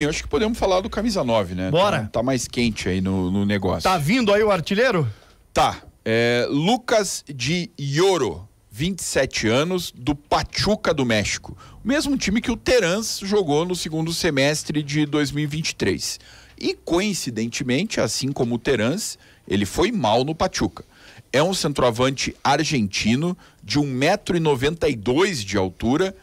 Eu acho que podemos falar do camisa 9, né? Bora. Tá, tá mais quente aí no, no, negócio. Tá vindo aí o artilheiro? Tá. É, Lucas de Ioro, 27 anos, do Pachuca do México. O mesmo time que o Terans jogou no segundo semestre de 2023. E coincidentemente, assim como o Terans, ele foi mal no Pachuca. É um centroavante argentino de 1,92m de altura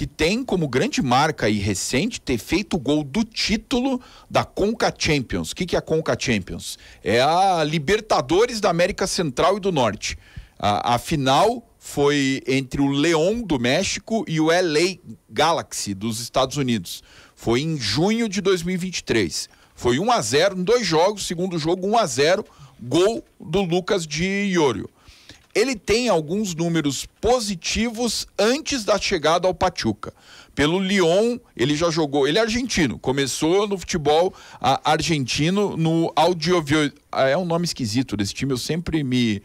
que tem como grande marca e recente ter feito o gol do título da Conca Champions. O que, que é a Conca Champions? É a Libertadores da América Central e do Norte. A, a final foi entre o León do México e o LA Galaxy dos Estados Unidos. Foi em junho de 2023. Foi 1 a 0 em dois jogos, segundo jogo 1 a 0, gol do Lucas de Iorio ele tem alguns números positivos antes da chegada ao Pachuca. Pelo Lyon, ele já jogou, ele é argentino, começou no futebol a, argentino no audiovisual. Ah, é um nome esquisito desse time, eu sempre me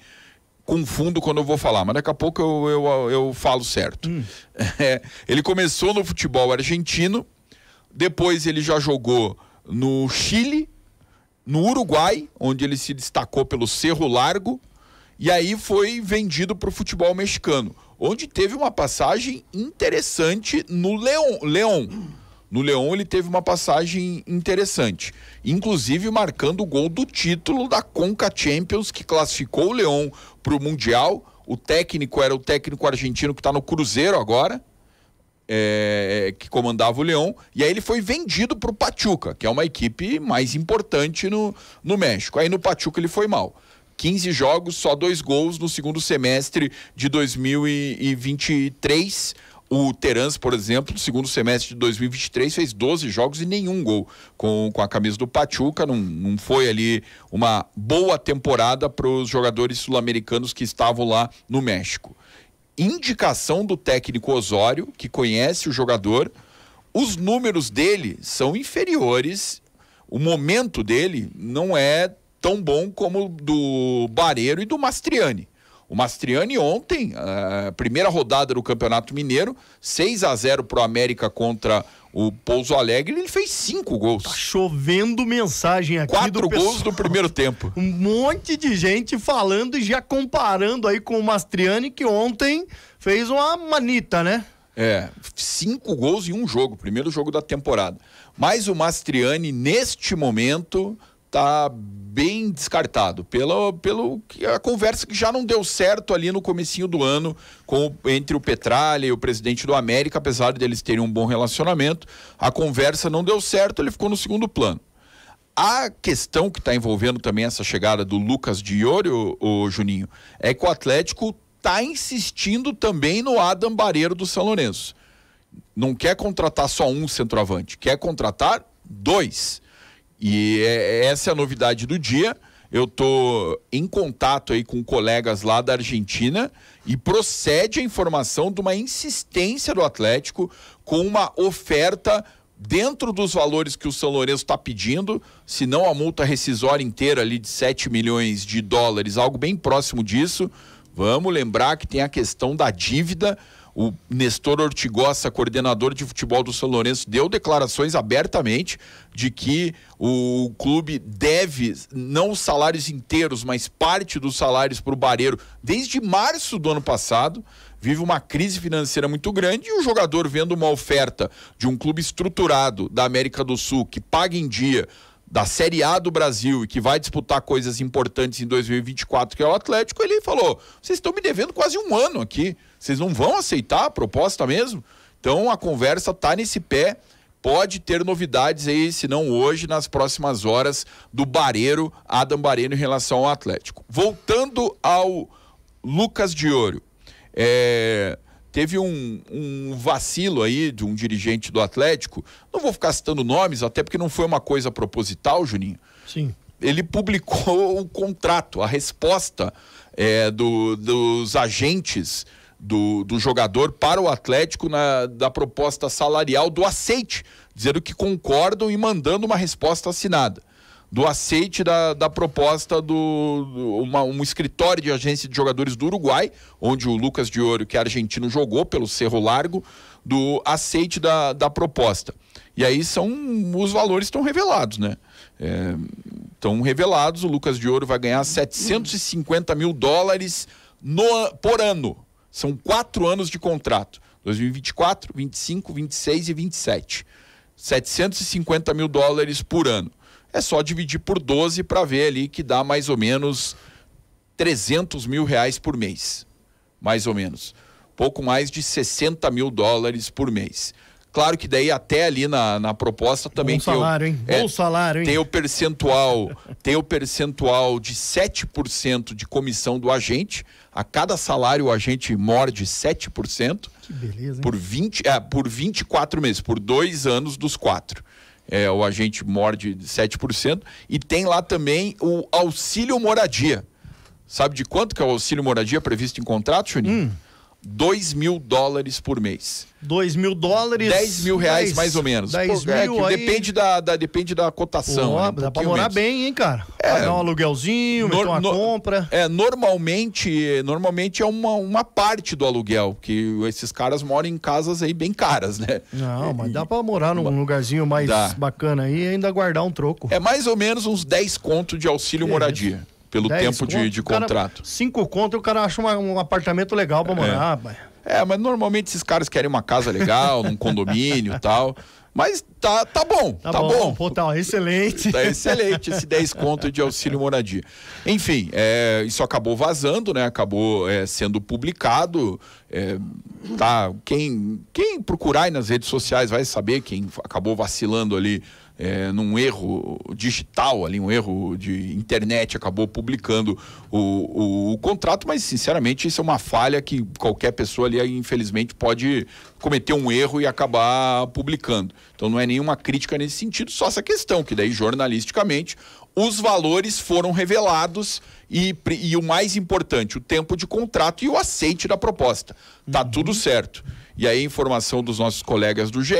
confundo quando eu vou falar, mas daqui a pouco eu, eu, eu falo certo. Hum. É, ele começou no futebol argentino, depois ele já jogou no Chile, no Uruguai, onde ele se destacou pelo Cerro Largo e aí foi vendido para o futebol mexicano, onde teve uma passagem interessante no Leão. No Leão ele teve uma passagem interessante, inclusive marcando o gol do título da Conca Champions que classificou o Leão para o Mundial. O técnico era o técnico argentino que está no Cruzeiro agora, é, que comandava o Leão, e aí ele foi vendido para o Pachuca, que é uma equipe mais importante no, no México. Aí no Pachuca ele foi mal. 15 jogos, só dois gols no segundo semestre de 2023. O Terans, por exemplo, no segundo semestre de 2023, fez 12 jogos e nenhum gol com, com a camisa do Pachuca. Não, não foi ali uma boa temporada para os jogadores sul-americanos que estavam lá no México. Indicação do técnico Osório, que conhece o jogador, os números dele são inferiores, o momento dele não é tão bom como do Bareiro e do Mastriani. O Mastriani ontem, uh, primeira rodada do Campeonato Mineiro, 6 a 0 pro América contra o Pouso Alegre, ele fez cinco gols. Tá chovendo mensagem aqui Quatro do gols do primeiro tempo. Um monte de gente falando e já comparando aí com o Mastriani, que ontem fez uma manita, né? É, cinco gols em um jogo, primeiro jogo da temporada. Mas o Mastriani, neste momento, está bem descartado pela pelo a conversa que já não deu certo ali no comecinho do ano com entre o Petralha e o presidente do América, apesar deles terem um bom relacionamento, a conversa não deu certo, ele ficou no segundo plano. A questão que está envolvendo também essa chegada do Lucas Diori, o, o Juninho, é que o Atlético está insistindo também no Adam Barreiro do São Lourenço. Não quer contratar só um centroavante, quer contratar dois. E é, é, essa é a novidade do dia. Eu estou em contato aí com colegas lá da Argentina e procede a informação de uma insistência do Atlético com uma oferta dentro dos valores que o São Lourenço está pedindo, se não a multa rescisória inteira ali de 7 milhões de dólares, algo bem próximo disso. Vamos lembrar que tem a questão da dívida. O Nestor Ortigosa, coordenador de futebol do São Lourenço, deu declarações abertamente de que o clube deve não os salários inteiros, mas parte dos salários para o Bareiro desde março do ano passado. Vive uma crise financeira muito grande e o jogador vendo uma oferta de um clube estruturado da América do Sul que paga em dia da Série A do Brasil e que vai disputar coisas importantes em 2024, que é o Atlético, ele falou: vocês estão me devendo quase um ano aqui, vocês não vão aceitar a proposta mesmo? Então a conversa tá nesse pé. Pode ter novidades aí, se não hoje, nas próximas horas, do Bareiro, Adam Bareiro, em relação ao Atlético. Voltando ao Lucas de Ouro. É, teve um, um, vacilo aí de um dirigente do Atlético. Não vou ficar citando nomes, até porque não foi uma coisa proposital, Juninho. Sim. Ele publicou o contrato, a resposta é, do, dos agentes do, do, jogador para o Atlético na, da proposta salarial do aceite, dizendo que concordam e mandando uma resposta assinada do aceite da, da proposta do, do uma, um escritório de agência de jogadores do Uruguai, onde o Lucas de Ouro, que é argentino, jogou pelo Cerro Largo, do aceite da, da proposta. E aí são os valores estão revelados, né? É, estão revelados. O Lucas de Ouro vai ganhar 750 mil dólares no, por ano. São quatro anos de contrato: 2024, 25, 26 e 27. 750 mil dólares por ano é só dividir por 12 para ver ali que dá mais ou menos 300 mil reais por mês. Mais ou menos. Pouco mais de 60 mil dólares por mês. Claro que daí até ali na, na proposta também Bom salário, tem o, hein? É, Bom salário, hein? Tem o percentual, tem o percentual de 7% de comissão do agente. A cada salário o agente morde 7%. Que beleza, hein? Por, 20, é, por 24 meses, por dois anos dos quatro é, o agente morde 7%, e tem lá também o auxílio moradia. Sabe de quanto que é o auxílio moradia previsto em contrato, Juninho? Hum. 2 mil dólares por mês. 2 mil dólares. 10 mil reais, 10, mais ou menos. 10 Pô, é, mil. É, aí... depende, da, da, depende da cotação. Oh, né? um dá pra morar menos. bem, hein, cara? É, Pagar um aluguelzinho, nor, uma no, compra. É, normalmente, normalmente é uma, uma parte do aluguel, que esses caras moram em casas aí bem caras, né? Não, mas dá pra morar num uma, lugarzinho mais dá. bacana aí e ainda guardar um troco. É mais ou menos uns 10 conto de auxílio moradia pelo Dez tempo conto, de, de cara, contrato. cinco conto, o cara acha uma, um apartamento legal para é. morar, é. É, mas normalmente esses caras querem uma casa legal, num condomínio e tal. Mas tá, tá bom, tá, tá bom. bom. Pô, tá excelente. Tá excelente esse 10 conto de auxílio moradia. Enfim, é, isso acabou vazando, né? Acabou é, sendo publicado. É, tá, quem, quem procurar aí nas redes sociais vai saber quem acabou vacilando ali é, num erro digital ali, um erro de internet, acabou publicando o, o, o, contrato, mas sinceramente isso é uma falha que qualquer pessoa ali, infelizmente, pode cometer um erro e acabar publicando. Então não é nenhuma crítica nesse sentido, só essa questão, que daí jornalisticamente os valores foram revelados e, e o mais importante, o tempo de contrato e o aceite da proposta. Tá uhum. tudo certo. E aí a informação dos nossos colegas do GE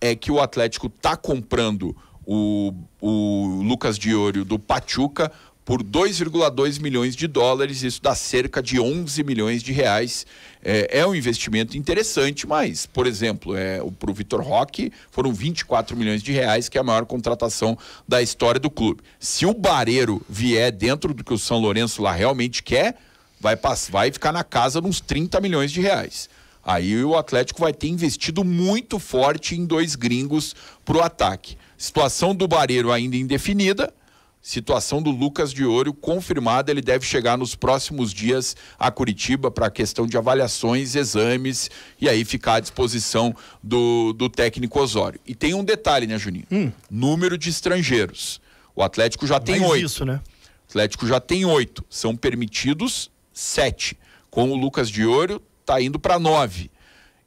é que o Atlético está comprando o, o Lucas Diório do Pachuca por 2,2 milhões de dólares, isso dá cerca de 11 milhões de reais. É, é um investimento interessante, mas, por exemplo, é, para o Vitor Roque foram 24 milhões de reais, que é a maior contratação da história do clube. Se o Bareiro vier dentro do que o São Lourenço lá realmente quer, vai, vai ficar na casa de uns 30 milhões de reais. Aí o Atlético vai ter investido muito forte em dois gringos para o ataque. Situação do Barreiro ainda indefinida. Situação do Lucas de Ouro confirmada, ele deve chegar nos próximos dias a Curitiba para a questão de avaliações, exames e aí ficar à disposição do, do técnico Osório. E tem um detalhe, né, Juninho? Hum. Número de estrangeiros. O Atlético já tem Mais oito. Isso, né? O Atlético já tem oito. São permitidos sete. Com o Lucas de Ouro, está indo para nove.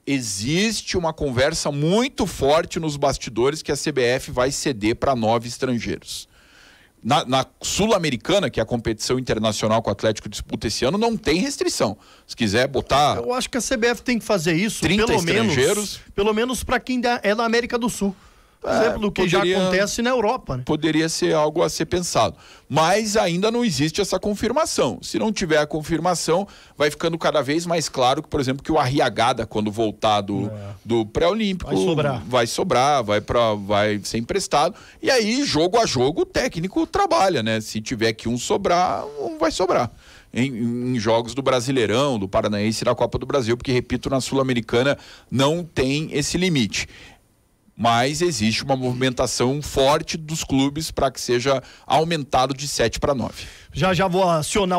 Existe uma conversa muito forte nos bastidores que a CBF vai ceder para nove estrangeiros. Na, na Sul-Americana, que é a competição internacional que o Atlético disputa esse ano, não tem restrição. Se quiser botar. Eu acho que a CBF tem que fazer isso, 30 pelo estrangeiros. menos. Pelo menos para quem é da América do Sul. Por exemplo, do que poderia, já acontece na Europa. Né? Poderia ser algo a ser pensado. Mas ainda não existe essa confirmação. Se não tiver a confirmação, vai ficando cada vez mais claro que, por exemplo, que o Arriagada, quando voltar do, é. do pré-olímpico, vai sobrar, vai, sobrar, vai, pra, vai ser emprestado. E aí, jogo a jogo, o técnico trabalha, né? Se tiver que um sobrar, um vai sobrar. Em, em, jogos do Brasileirão, do Paranaense e da Copa do Brasil, porque, repito, na Sul-Americana não tem esse limite mas existe uma movimentação forte dos clubes para que seja aumentado de 7 para 9. Já já vou acionar